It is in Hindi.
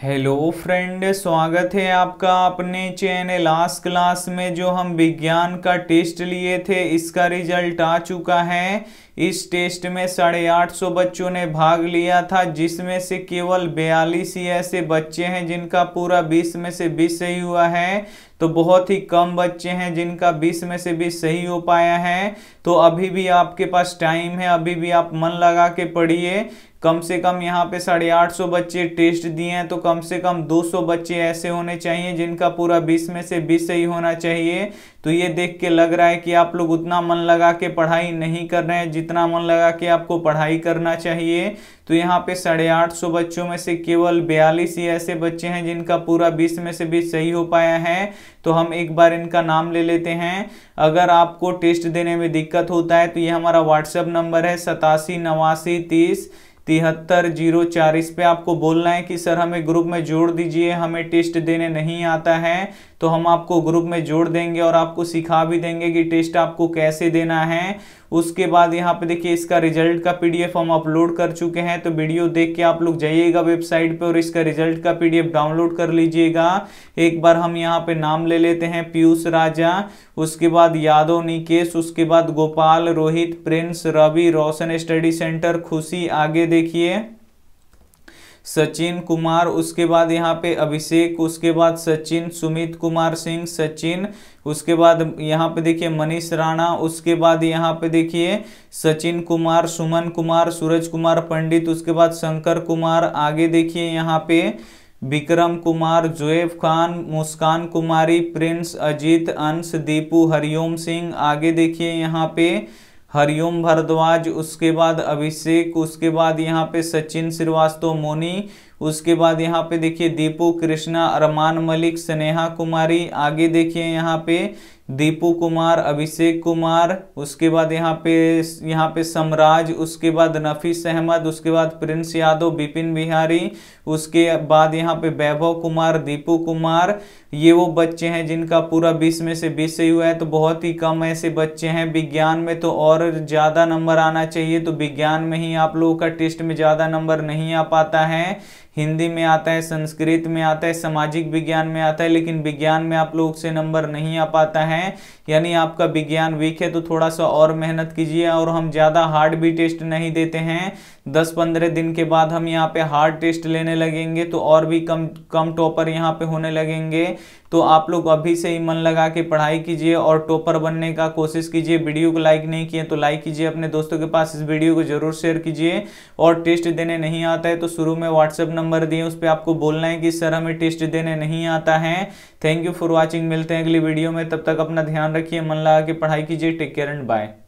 हेलो फ्रेंड स्वागत है आपका अपने चैनल लास्ट क्लास में जो हम विज्ञान का टेस्ट लिए थे इसका रिजल्ट आ चुका है इस टेस्ट में साढ़े आठ सौ बच्चों ने भाग लिया था जिसमें से केवल बयालीस ही ऐसे बच्चे हैं जिनका पूरा बीस में से बीस सही हुआ है तो बहुत ही कम बच्चे हैं जिनका बीस में से बीस सही हो पाया है तो अभी भी आपके पास टाइम है अभी भी आप मन लगा के पढ़िए कम से कम यहाँ पे साढ़े आठ सौ बच्चे टेस्ट दिए हैं तो कम से कम दो सौ बच्चे ऐसे होने चाहिए जिनका पूरा बीस में से बीस सही होना चाहिए तो ये देख के लग रहा है कि आप लोग उतना मन लगा के पढ़ाई नहीं कर रहे हैं जितना मन लगा के आपको पढ़ाई करना चाहिए तो यहाँ पे साढ़े आठ सौ बच्चों में से केवल बयालीस ही ऐसे बच्चे हैं जिनका पूरा बीस में से बीस सही हो पाया है तो हम एक बार इनका नाम ले लेते हैं अगर आपको टेस्ट देने में दिक्कत होता है तो ये हमारा व्हाट्सएप नंबर है सतासी नवासी तीस तिहत्तर जीरो चार इस पर आपको बोलना है कि सर हमें ग्रुप में जोड़ दीजिए हमें टेस्ट देने नहीं आता है तो हम आपको ग्रुप में जोड़ देंगे और आपको सिखा भी देंगे कि टेस्ट आपको कैसे देना है उसके बाद यहाँ पे देखिए इसका रिजल्ट का पीडीएफ हम अपलोड कर चुके हैं तो वीडियो देख के आप लोग जाइएगा वेबसाइट पे और इसका रिजल्ट का पीडीएफ डाउनलोड कर लीजिएगा एक बार हम यहाँ पे नाम ले लेते हैं पीयूष राजा उसके बाद यादव निकेश उसके बाद Gopal Rohit Prince Ravi Roshan study centre Khushi आगे देखिए सचिन कुमार उसके बाद यहाँ पे अभिषेक उसके बाद सचिन सुमित कुमार सिंह सचिन उसके बाद यहाँ पे देखिए मनीष राणा उसके बाद यहाँ पे देखिए सचिन कुमार सुमन कुमार सूरज कुमार पंडित उसके बाद शंकर कुमार आगे देखिए यहाँ पे विक्रम कुमार जोएब खान मुस्कान कुमारी प्रिंस अजीत अंश दीपू हरिओम सिंह आगे देखिए यहाँ पे हरिओम भारद्वाज उसके बाद अभिषेक उसके बाद यहाँ पे सचिन श्रीवास्तव मोनी उसके बाद यहाँ पे देखिए दीपू कृष्णा अरमान मलिक स्नेहा कुमारी आगे देखिए यहाँ पे दीपू कुमार अभिषेक कुमार उसके बाद यहाँ पे यहाँ पे सम्राज उसके बाद नफीस अहमद उसके बाद प्रिंस यादव बिपिन बिहारी उसके बाद यहाँ पे वैभव कुमार दीपू कुमार ये वो बच्चे हैं जिनका पूरा 20 में से 20 सही हुआ है तो बहुत ही कम ऐसे बच्चे हैं विज्ञान में तो और ज़्यादा नंबर आना चाहिए तो विज्ञान में ही आप लोगों का टेस्ट में ज़्यादा नंबर नहीं आ पाता है हिंदी में आता है संस्कृत में आता है सामाजिक विज्ञान में आता है लेकिन विज्ञान में आप लोग से नंबर नहीं आ पाता है यानी आपका विज्ञान वीक है तो थोड़ा सा और मेहनत कीजिए और हम ज़्यादा हार्ड भी टेस्ट नहीं देते हैं दस पंद्रह दिन के बाद हम यहाँ पे हार्ड टेस्ट लेने लगेंगे तो और भी कम कम टॉपर यहाँ पे होने लगेंगे तो आप लोग अभी से ही मन लगा के पढ़ाई कीजिए और टॉपर बनने का कोशिश कीजिए वीडियो को लाइक नहीं किए तो लाइक कीजिए अपने दोस्तों के पास इस वीडियो को जरूर शेयर कीजिए और टेस्ट देने नहीं आता है तो शुरू में व्हाट्सएप नंबर दिए उस पर आपको बोलना है कि सर हमें टेस्ट देने नहीं आता है थैंक यू फॉर वॉचिंग मिलते हैं अगली वीडियो में तब तक अपना ध्यान रखिए मन लगा के पढ़ाई कीजिए टेक केयर एंड बाय